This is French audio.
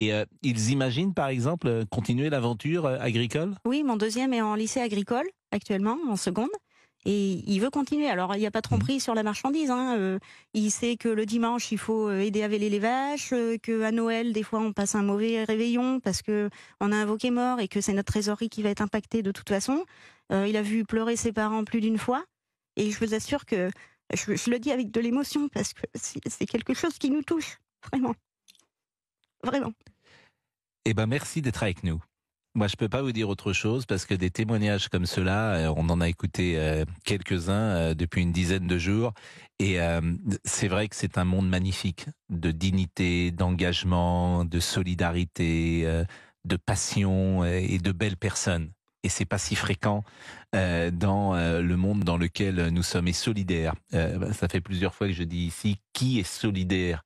Et euh, ils imaginent, par exemple, euh, continuer l'aventure euh, agricole Oui, mon deuxième est en lycée agricole, actuellement, en seconde. Et il veut continuer. Alors, il n'y a pas de tromperie mmh. sur la marchandise. Hein. il sait que le dimanche, il faut aider à véler les vaches, qu'à que à Noël, des fois, on passe un mauvais réveillon parce qu'on a invoqué mort et que c'est notre trésorerie qui va être impactée de toute façon. il a vu pleurer ses parents plus d'une fois. Et je vous assure que je le dis avec de l'émotion parce que c'est quelque chose qui nous touche, vraiment. Vraiment. Eh ben, merci d'être avec nous. Moi, je peux pas vous dire autre chose parce que des témoignages comme cela, euh, on en a écouté euh, quelques-uns euh, depuis une dizaine de jours. Et c'est vrai que c'est un monde magnifique de dignité, d'engagement, de solidarité, de passion et de belles personnes. Et c'est pas si fréquent dans le monde dans lequel nous sommes et solidaires. ça fait plusieurs fois que je dis ici qui est solidaire